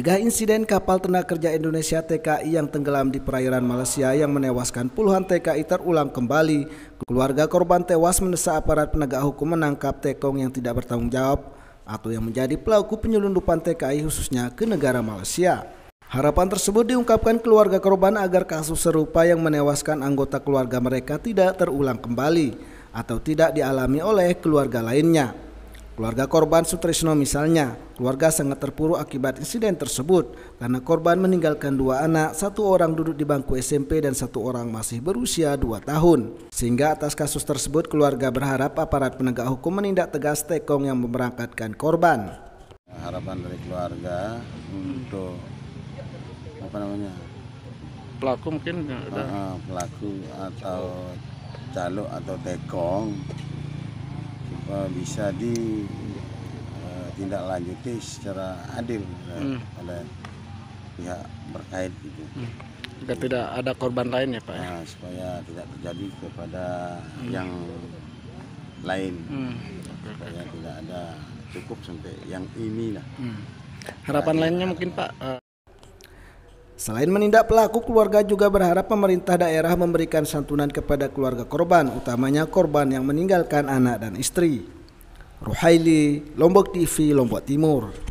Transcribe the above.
Tiga insiden kapal tenaga kerja Indonesia TKI yang tenggelam di perairan Malaysia yang menewaskan puluhan TKI terulang kembali. Keluarga korban tewas mendesak aparat penegak hukum menangkap tekong yang tidak bertanggung jawab atau yang menjadi pelaku penyelundupan TKI khususnya ke negara Malaysia. Harapan tersebut diungkapkan keluarga korban agar kasus serupa yang menewaskan anggota keluarga mereka tidak terulang kembali atau tidak dialami oleh keluarga lainnya. Keluarga korban Sutrisno misalnya, keluarga sangat terpuruk akibat insiden tersebut karena korban meninggalkan dua anak, satu orang duduk di bangku SMP dan satu orang masih berusia dua tahun. Sehingga atas kasus tersebut keluarga berharap aparat penegak hukum menindak tegas Tekong yang memberangkatkan korban. Harapan dari keluarga untuk apa namanya? Pelaku mungkin ada. Ah, ah, pelaku atau calo atau Tekong bisa ditindaklanjuti eh, secara adil eh, hmm. oleh pihak berkait gitu. Hmm. Agar tidak ada korban lain ya Pak. Ya? Nah, supaya tidak terjadi kepada hmm. yang lain. Hmm. Supaya tidak ada cukup sampai yang inilah. Hmm. Harapan nah, lainnya iya. mungkin Pak. Uh, Selain menindak pelaku, keluarga juga berharap pemerintah daerah memberikan santunan kepada keluarga korban, utamanya korban yang meninggalkan anak dan istri. Ruhaili, Lombok TV, Lombok Timur.